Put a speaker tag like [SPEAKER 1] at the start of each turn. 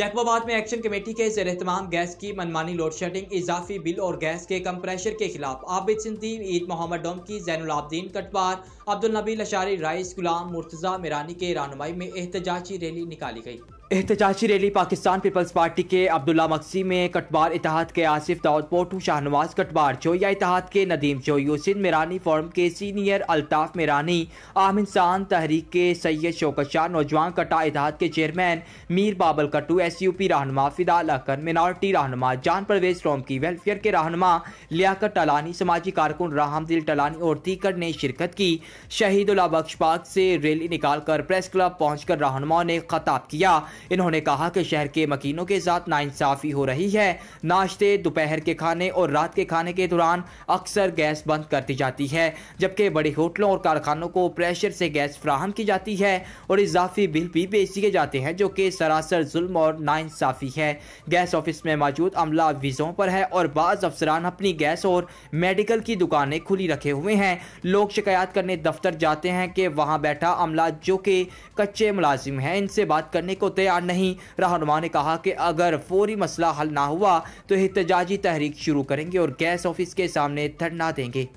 [SPEAKER 1] जैकबाबाद में action committee के जेर तमाम गैस की मनमानी लोड शेडिंग इजाफी बिल और गैस के कम प्रेशर के खिलाफ आबिद सिंधी ईद मोहम्मद डोम की जैनलाब्दीन कटवार अब्दुल नबी लशारी राइस गुलाम मुर्तज़ा मिरानी के रानुमाई में एहतजाजी रैली निकाली गई एहतजाजी रैली पाकिस्तान पीपल्स पार्टी के अब्दुल्ला मक्सी में कटवार इतिहाद के आसिफ दाऊद पोटू शाहनवाज कटवार जोया इतिहाद के नदीम जो यूसिन मिरानी फोरम के सीनियर अल्ताफ़ मिरानी आम इंसान तहरीक के सैयद शोकत शाह नौजवान कटा इतिहाद के चेयरमैन मीर बाबल कटू एस यू पी रहनमा फिदा लखन मिनार्टी रहनमा जान परवेज रोम की वेलफेयर के रहनमा लियाकत टलानी समाजी कारकुन दिल टलानी और तीकर ने शिरकत की शहीदुल्ला बख्श पाक से रैली निकाल कर प्रेस क्लब पहुँच कर रहनमाओं ने खताब किया इन्होंने कहा कि शहर के मकीनों के साथ नाइंसाफ़ी हो रही है नाश्ते दोपहर के खाने और रात के खाने के दौरान अक्सर गैस बंद कर दी जाती है जबकि बड़े होटलों और कारखानों को प्रेशर से गैस फ्राहम की जाती है और इजाफी बिल भी पेश किए जाते हैं जो कि सरासर जुल्म और नाइंसाफ़ी है गैस ऑफिस में मौजूद अमला वीज़ों पर है और बाज़ अफसरान अपनी गैस और मेडिकल की दुकानें खुली रखे हुए हैं लोग शिकायत करने दफ्तर जाते हैं कि वहाँ बैठा अमला जो कि कच्चे मुलाजिम हैं इनसे बात करने को तैयार तैयार नहीं रहनुमा ने कहा कि अगर फौरी मसला हल ना हुआ तो एहतजाजी तहरीक शुरू करेंगे और गैस ऑफिस के सामने धरना देंगे